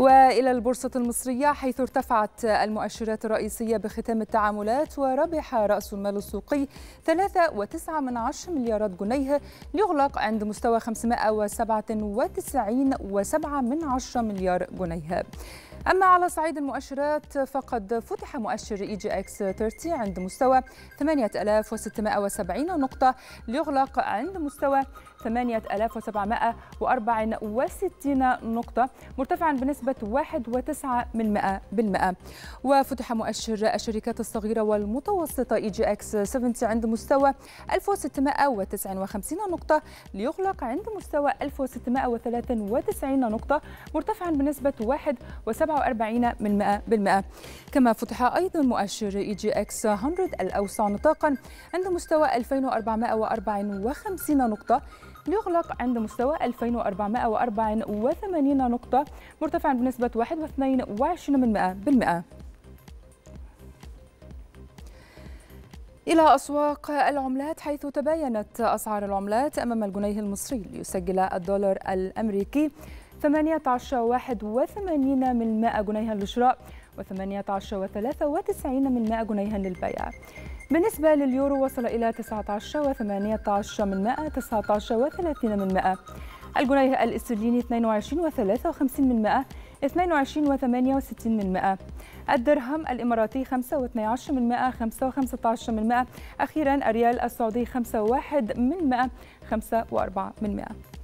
والى البورصه المصريه حيث ارتفعت المؤشرات الرئيسيه بختام التعاملات وربح راس المال السوقي 3.9 من عشر مليارات جنيه ليغلق عند مستوى 597.7 من عشر مليار جنيه أما على صعيد المؤشرات فقد فتح مؤشر إي جي إكس 30 عند مستوى 8670 نقطة ليغلق عند مستوى 8764 نقطة مرتفعا بنسبة 1.9% وفتح مؤشر الشركات الصغيرة والمتوسطة إي جي إكس 70 عند مستوى 1659 نقطة ليغلق عند مستوى 1693 نقطة مرتفعا بنسبة 1.7% 47% كما فتح أيضا مؤشر إي جي إكس 100 الأوسع نطاقا عند مستوى 2454 نقطة ليغلق عند مستوى 2484 نقطة مرتفعا بنسبة 1.22% إلى أسواق العملات حيث تباينت أسعار العملات أمام الجنيه المصري ليسجل الدولار الأمريكي 18.81 من 100 جنيها للشراء و18.93 من 100 جنيها للبيع بالنسبة لليورو وصل إلى 19.18 من 100 19.30 من 100 الجنيه الاسترليني 22.53 من 100 22.68 من 100 الدرهم الإماراتي 5.12 من 100 5.15 من 100 أخيرا الريال السعودي 5.1 من 100 5.4 من 100